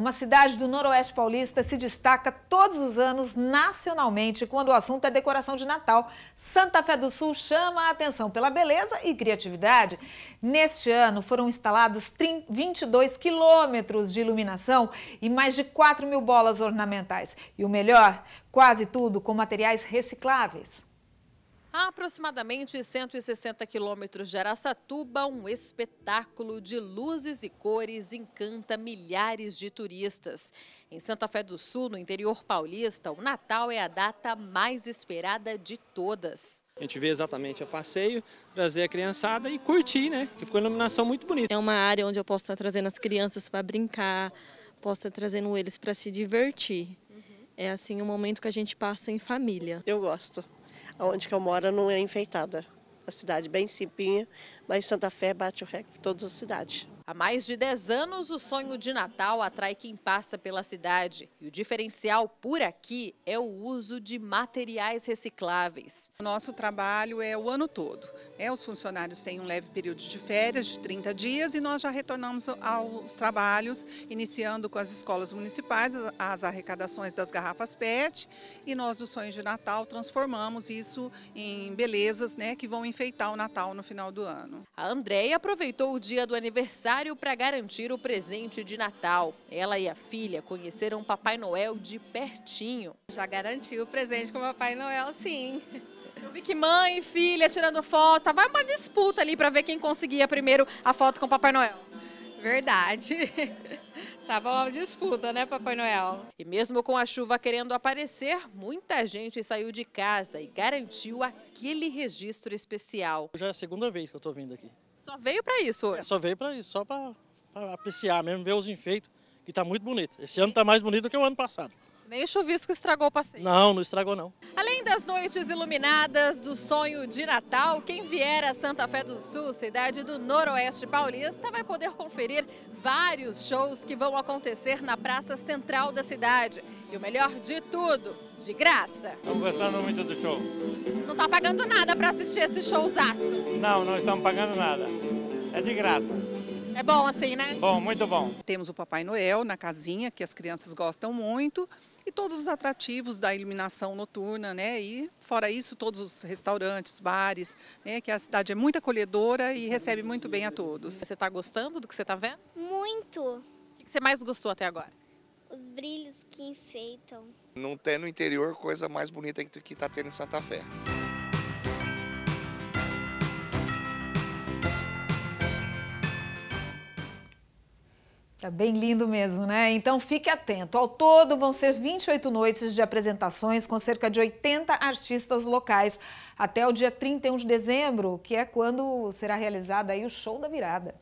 Uma cidade do Noroeste Paulista se destaca todos os anos nacionalmente quando o assunto é decoração de Natal. Santa Fé do Sul chama a atenção pela beleza e criatividade. Neste ano foram instalados 22 quilômetros de iluminação e mais de 4 mil bolas ornamentais. E o melhor, quase tudo com materiais recicláveis. A aproximadamente 160 quilômetros de Araçatuba, um espetáculo de luzes e cores encanta milhares de turistas. Em Santa Fé do Sul, no interior paulista, o Natal é a data mais esperada de todas. A gente vê exatamente o passeio, trazer a criançada e curtir, né? Que ficou uma iluminação muito bonita. É uma área onde eu posso estar trazendo as crianças para brincar, posso estar trazendo eles para se divertir. Uhum. É assim um momento que a gente passa em família. Eu gosto onde que eu moro não é enfeitada. A cidade é bem simpinha, mas Santa Fé bate o recorde de todas as cidades. Há mais de 10 anos, o sonho de Natal atrai quem passa pela cidade. E o diferencial por aqui é o uso de materiais recicláveis. O nosso trabalho é o ano todo. É Os funcionários têm um leve período de férias de 30 dias e nós já retornamos aos trabalhos, iniciando com as escolas municipais, as arrecadações das garrafas PET. E nós, do Sonho de Natal, transformamos isso em belezas né, que vão enfeitar o Natal no final do ano. A Andréia aproveitou o dia do aniversário para garantir o presente de Natal. Ela e a filha conheceram Papai Noel de pertinho. Já garantiu o presente com o Papai Noel, sim. Eu vi que mãe e filha tirando foto, tava tá, uma disputa ali para ver quem conseguia primeiro a foto com o Papai Noel. Verdade. Tava tá, uma disputa, né, Papai Noel? E mesmo com a chuva querendo aparecer, muita gente saiu de casa e garantiu aquele registro especial. Já é a segunda vez que eu estou vindo aqui. Só veio para isso É, só veio para isso, só para apreciar mesmo, ver os enfeites, que está muito bonito. Esse ano está mais bonito do que o ano passado. Nem o chuvisco estragou o passeio. Não, não estragou não. Além das noites iluminadas, do sonho de Natal, quem vier a Santa Fé do Sul, cidade do Noroeste Paulista, vai poder conferir vários shows que vão acontecer na praça central da cidade. E o melhor de tudo, de graça. Estamos gostando muito do show. Não está pagando nada para assistir esse showzaço? Não, não estamos pagando nada. É de graça. É bom assim, né? Bom, muito bom. Temos o Papai Noel na casinha, que as crianças gostam muito, e todos os atrativos da iluminação noturna, né? E fora isso, todos os restaurantes, bares, né? Que a cidade é muito acolhedora e recebe muito bem a todos. Você está gostando do que você está vendo? Muito. O que você mais gostou até agora? Os brilhos que enfeitam. Não tem no interior coisa mais bonita que está tendo em Santa Fé. Tá bem lindo mesmo, né? Então fique atento. Ao todo vão ser 28 noites de apresentações com cerca de 80 artistas locais até o dia 31 de dezembro, que é quando será realizado aí o show da virada.